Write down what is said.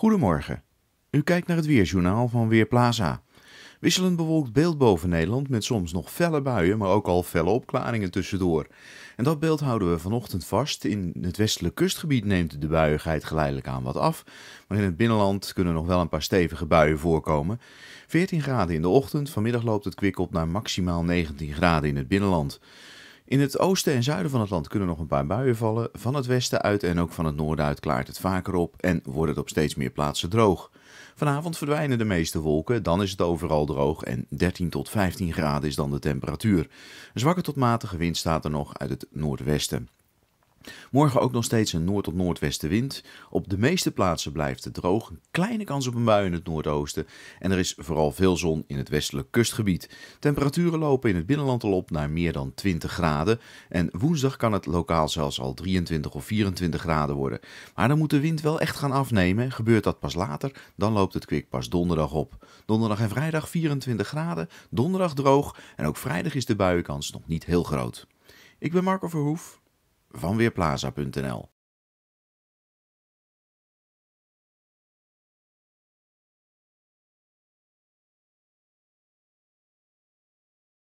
Goedemorgen. U kijkt naar het Weerjournaal van Weerplaza. Wisselend bewolkt beeld boven Nederland met soms nog felle buien, maar ook al felle opklaringen tussendoor. En dat beeld houden we vanochtend vast. In het westelijk kustgebied neemt de buiigheid geleidelijk aan wat af, maar in het binnenland kunnen nog wel een paar stevige buien voorkomen. 14 graden in de ochtend, vanmiddag loopt het kwik op naar maximaal 19 graden in het binnenland. In het oosten en zuiden van het land kunnen nog een paar buien vallen. Van het westen uit en ook van het noorden uit klaart het vaker op en wordt het op steeds meer plaatsen droog. Vanavond verdwijnen de meeste wolken, dan is het overal droog en 13 tot 15 graden is dan de temperatuur. Een zwakke tot matige wind staat er nog uit het noordwesten. Morgen ook nog steeds een noord- tot noordwestenwind. Op de meeste plaatsen blijft het droog. Een kleine kans op een bui in het noordoosten. En er is vooral veel zon in het westelijk kustgebied. Temperaturen lopen in het binnenland al op naar meer dan 20 graden. En woensdag kan het lokaal zelfs al 23 of 24 graden worden. Maar dan moet de wind wel echt gaan afnemen. Gebeurt dat pas later, dan loopt het kwik pas donderdag op. Donderdag en vrijdag 24 graden. Donderdag droog. En ook vrijdag is de buienkans nog niet heel groot. Ik ben Marco Verhoef van Weerplaza.nl